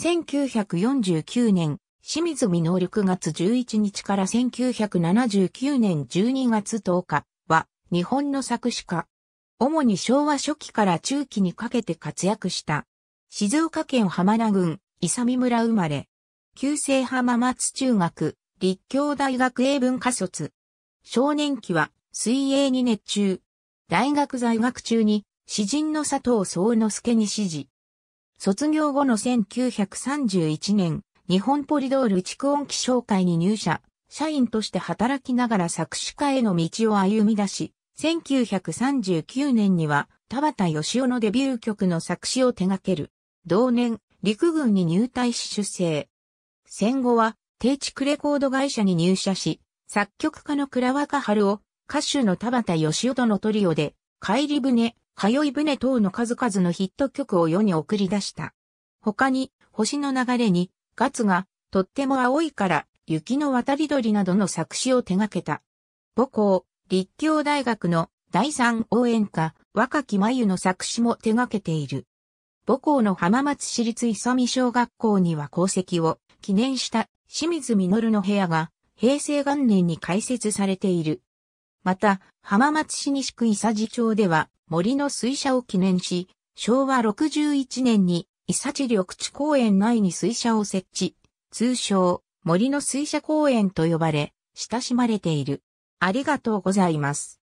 1949年、清水美濃6月11日から1979年12月10日は、日本の作詞家。主に昭和初期から中期にかけて活躍した。静岡県浜名郡、伊佐美村生まれ。旧制浜松中学、立教大学英文科卒。少年期は水泳に熱中。大学在学中に詩人の佐藤総之助に指示。卒業後の1931年、日本ポリドール蓄音機商会に入社、社員として働きながら作詞家への道を歩み出し、1939年には田畑義雄のデビュー曲の作詞を手掛ける。同年、陸軍に入隊し出生。戦後は、低築レコード会社に入社し、作曲家の倉若春を歌手の田畑義雄とのトリオで、帰り船、通い船等の数々のヒット曲を世に送り出した。他に、星の流れに、ガツが、とっても青いから、雪の渡り鳥などの作詞を手掛けた。母校、立教大学の第三応援歌、若き眉の作詞も手掛けている。母校の浜松市立磯美小学校には功績を記念した清水実の部屋が平成元年に開設されている。また、浜松市西区伊佐治町では森の水車を記念し、昭和61年に伊佐治緑地公園内に水車を設置、通称森の水車公園と呼ばれ、親しまれている。ありがとうございます。